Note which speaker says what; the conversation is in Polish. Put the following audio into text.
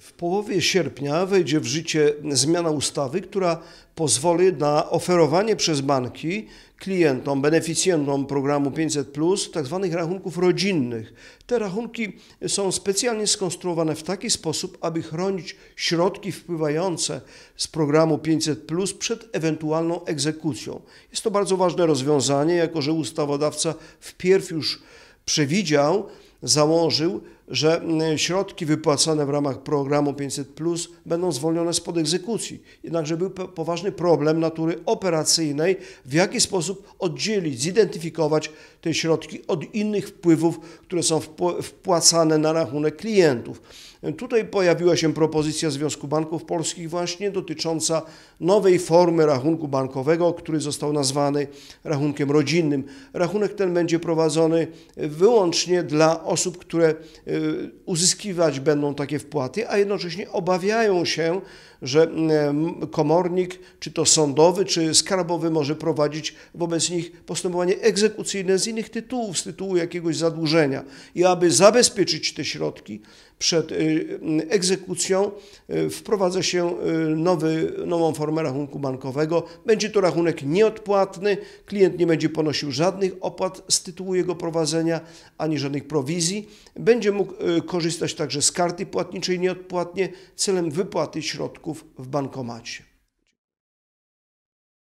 Speaker 1: W połowie sierpnia wejdzie w życie zmiana ustawy, która pozwoli na oferowanie przez banki klientom, beneficjentom programu 500, tzw. Tak rachunków rodzinnych. Te rachunki są specjalnie skonstruowane w taki sposób, aby chronić środki wpływające z programu 500 przed ewentualną egzekucją. Jest to bardzo ważne rozwiązanie, jako że ustawodawca wpierw już przewidział, założył, że mm, środki wypłacane w ramach programu 500 Plus będą zwolnione spod egzekucji. Jednakże był poważny problem natury operacyjnej, w jaki sposób oddzielić, zidentyfikować te środki od innych wpływów, które są wpłacane na rachunek klientów. Tutaj pojawiła się propozycja Związku Banków Polskich właśnie dotycząca nowej formy rachunku bankowego, który został nazwany rachunkiem rodzinnym. Rachunek ten będzie prowadzony wyłącznie dla osób, które Y, uzyskiwać będą takie wpłaty, a jednocześnie obawiają się, że y, komornik, czy to sądowy, czy skarbowy może prowadzić wobec nich postępowanie egzekucyjne z innych tytułów, z tytułu jakiegoś zadłużenia. I aby zabezpieczyć te środki przed y, egzekucją, wprowadza się nowy, nową formę rachunku bankowego. Będzie to rachunek nieodpłatny, klient nie będzie ponosił żadnych opłat z tytułu jego prowadzenia, ani żadnych prowizji. Będzie mógł E, korzystać także z karty płatniczej nieodpłatnie celem wypłaty środków w bankomacie.